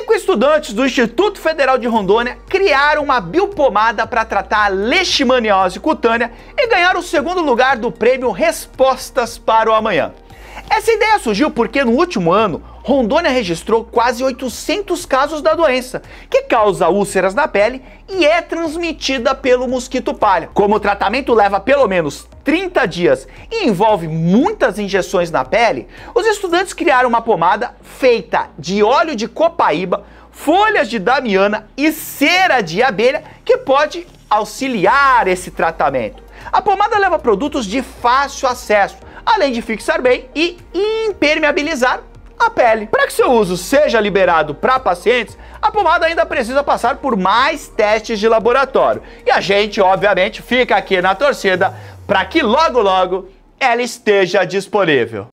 Cinco estudantes do Instituto Federal de Rondônia criaram uma biopomada para tratar a leishmaniose cutânea e ganharam o segundo lugar do prêmio Respostas para o Amanhã. Essa ideia surgiu porque no último ano, Rondônia registrou quase 800 casos da doença, que causa úlceras na pele e é transmitida pelo mosquito palha. Como o tratamento leva pelo menos 30 dias e envolve muitas injeções na pele, os estudantes criaram uma pomada feita de óleo de copaíba, folhas de damiana e cera de abelha que pode auxiliar esse tratamento. A pomada leva produtos de fácil acesso, além de fixar bem e impermeabilizar a pele. Para que seu uso seja liberado para pacientes, a pomada ainda precisa passar por mais testes de laboratório. E a gente, obviamente, fica aqui na torcida para que logo logo ela esteja disponível.